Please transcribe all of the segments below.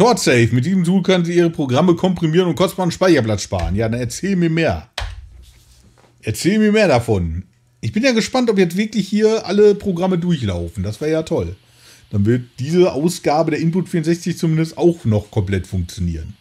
ShortSafe. Mit diesem Tool können Sie Ihre Programme komprimieren und kostbaren Speicherplatz sparen. Ja, dann erzähl mir mehr. Erzähl mir mehr davon. Ich bin ja gespannt, ob jetzt wirklich hier alle Programme durchlaufen. Das wäre ja toll. Dann wird diese Ausgabe der Input 64 zumindest auch noch komplett funktionieren.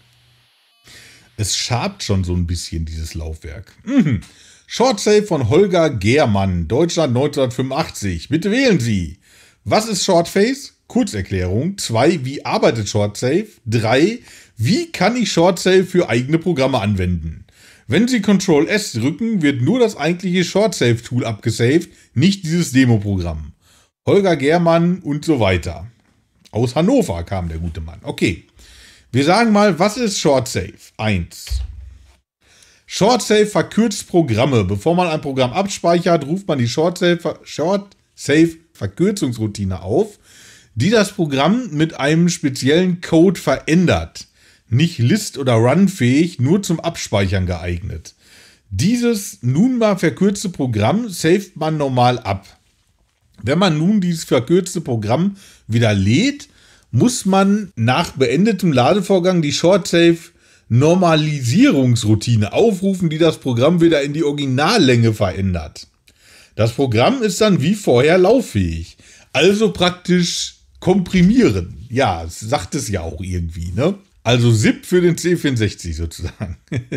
Es schabt schon so ein bisschen, dieses Laufwerk. Mhm. Short von Holger Germann, Deutschland 1985. Bitte wählen Sie. Was ist Shortface? Kurzerklärung. Zwei, wie arbeitet ShortSafe? Drei, wie kann ich ShortSafe für eigene Programme anwenden? Wenn Sie Ctrl S drücken, wird nur das eigentliche ShortSafe-Tool abgesaved, nicht dieses Demo-Programm. Holger Germann und so weiter. Aus Hannover kam der gute Mann. Okay. Wir sagen mal, was ist ShortSafe? 1. ShortSafe verkürzt Programme. Bevor man ein Programm abspeichert, ruft man die ShortSafe, ShortSafe Verkürzungsroutine auf die das Programm mit einem speziellen Code verändert. Nicht list- oder runfähig, nur zum Abspeichern geeignet. Dieses nun mal verkürzte Programm saved man normal ab. Wenn man nun dieses verkürzte Programm wieder lädt, muss man nach beendetem Ladevorgang die Short-Save Normalisierungsroutine aufrufen, die das Programm wieder in die Originallänge verändert. Das Programm ist dann wie vorher lauffähig, also praktisch komprimieren. Ja, sagt es ja auch irgendwie, ne? Also SIP für den C64 sozusagen.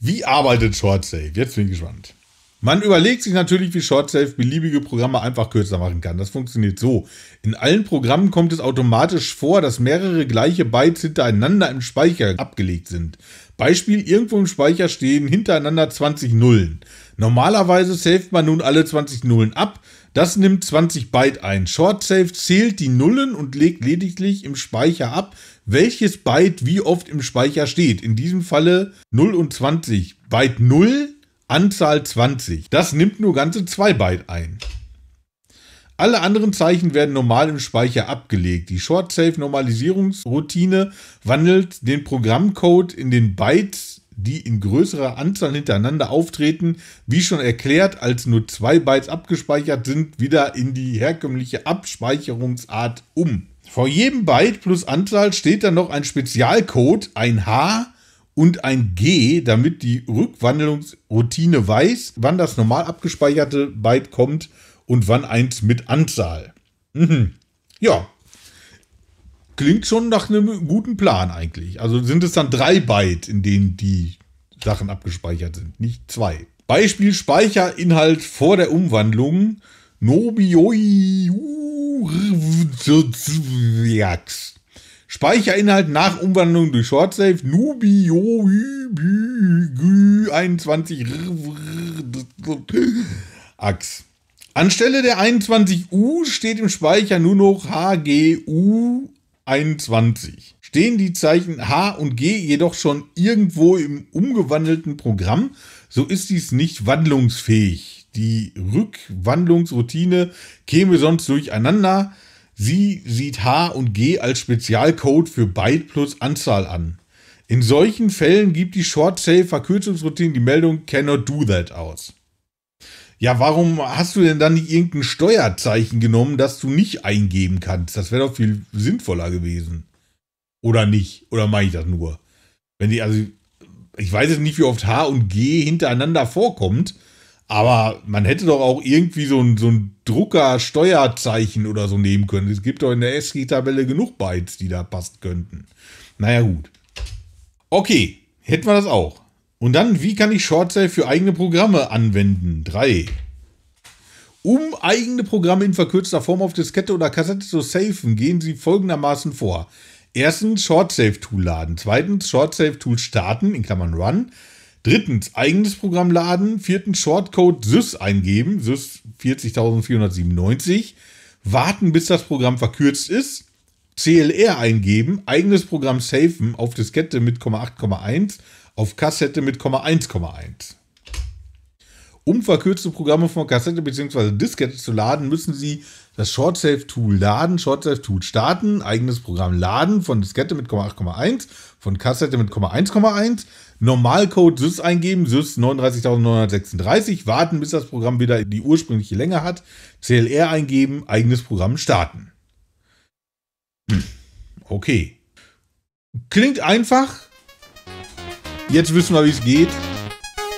wie arbeitet ShortSafe? Jetzt bin ich gespannt. Man überlegt sich natürlich, wie ShortSafe beliebige Programme einfach kürzer machen kann. Das funktioniert so. In allen Programmen kommt es automatisch vor, dass mehrere gleiche Bytes hintereinander im Speicher abgelegt sind. Beispiel, irgendwo im Speicher stehen hintereinander 20 Nullen. Normalerweise saved man nun alle 20 Nullen ab, das nimmt 20 Byte ein. ShortSafe zählt die Nullen und legt lediglich im Speicher ab, welches Byte wie oft im Speicher steht. In diesem Falle 0 und 20. Byte 0, Anzahl 20. Das nimmt nur ganze 2 Byte ein. Alle anderen Zeichen werden normal im Speicher abgelegt. Die ShortSafe-Normalisierungsroutine wandelt den Programmcode in den Bytes die in größerer Anzahl hintereinander auftreten, wie schon erklärt, als nur zwei Bytes abgespeichert sind, wieder in die herkömmliche Abspeicherungsart um. Vor jedem Byte plus Anzahl steht dann noch ein Spezialcode, ein H und ein G, damit die Rückwandlungsroutine weiß, wann das normal abgespeicherte Byte kommt und wann eins mit Anzahl. Mhm. Ja, klingt schon nach einem guten Plan eigentlich. Also sind es dann drei Byte, in denen die Sachen abgespeichert sind, nicht zwei. Beispiel Speicherinhalt vor der Umwandlung. Nobioi. Speicherinhalt nach Umwandlung durch Shortsave. Nubio 21 Ax. Anstelle der 21U steht im Speicher nur noch HGU 21. Stehen die Zeichen H und G jedoch schon irgendwo im umgewandelten Programm, so ist dies nicht wandlungsfähig. Die Rückwandlungsroutine käme sonst durcheinander. Sie sieht H und G als Spezialcode für Byte plus Anzahl an. In solchen Fällen gibt die Short-Tail-Verkürzungsroutine die Meldung Cannot Do That aus. Ja, warum hast du denn dann nicht irgendein Steuerzeichen genommen, das du nicht eingeben kannst? Das wäre doch viel sinnvoller gewesen. Oder nicht? Oder meine ich das nur? Wenn die, also, ich weiß jetzt nicht, wie oft H und G hintereinander vorkommt, aber man hätte doch auch irgendwie so ein, so ein Drucker-Steuerzeichen oder so nehmen können. Es gibt doch in der sg tabelle genug Bytes, die da passen könnten. Naja, gut. Okay, hätten wir das auch. Und dann, wie kann ich Shortcell für eigene Programme anwenden? 3. Um eigene Programme in verkürzter Form auf Diskette oder Kassette zu safen, gehen Sie folgendermaßen vor. Erstens Short-Save-Tool laden. Zweitens Short-Save-Tool starten, in Klammern Run. Drittens eigenes Programm laden. Viertens Shortcode sys eingeben, sys 40497. Warten, bis das Programm verkürzt ist. CLR eingeben, eigenes Programm safen auf Diskette mit 8,1, auf Kassette mit 1,1. Um verkürzte Programme von Kassette bzw. Diskette zu laden, müssen Sie das ShortSafe-Tool laden, ShortSafe-Tool starten, eigenes Programm laden von Diskette mit 8,1, von Kassette mit 1,1, Normalcode SYS eingeben, SYS 39936, warten, bis das Programm wieder die ursprüngliche Länge hat, CLR eingeben, eigenes Programm starten. Hm, okay. Klingt einfach. Jetzt wissen wir, wie es geht.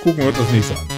Gucken wir uns das nächste an.